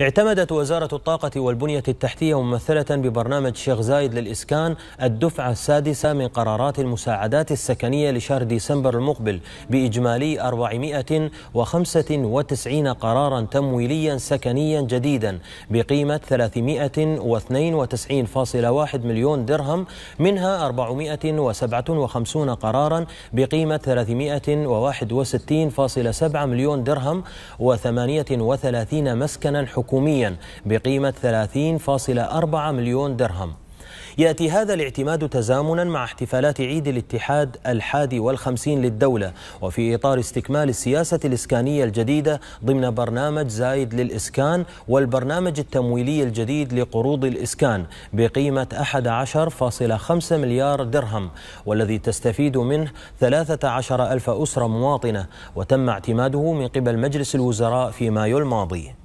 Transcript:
اعتمدت وزارة الطاقة والبنية التحتية ممثلة ببرنامج شيخ زايد للإسكان الدفعة السادسة من قرارات المساعدات السكنية لشهر ديسمبر المقبل بإجمالي 495 قرارا تمويليا سكنيا جديدا بقيمة 392.1 مليون درهم منها 457 قرارا بقيمة 361.7 مليون درهم و38 مسكنا حكوميا حكوميا بقيمة 30.4 مليون درهم يأتي هذا الاعتماد تزامنا مع احتفالات عيد الاتحاد الحادي والخمسين للدولة وفي إطار استكمال السياسة الإسكانية الجديدة ضمن برنامج زايد للإسكان والبرنامج التمويلي الجديد لقروض الإسكان بقيمة 11.5 مليار درهم والذي تستفيد منه 13 ألف أسرة مواطنة وتم اعتماده من قبل مجلس الوزراء في مايو الماضي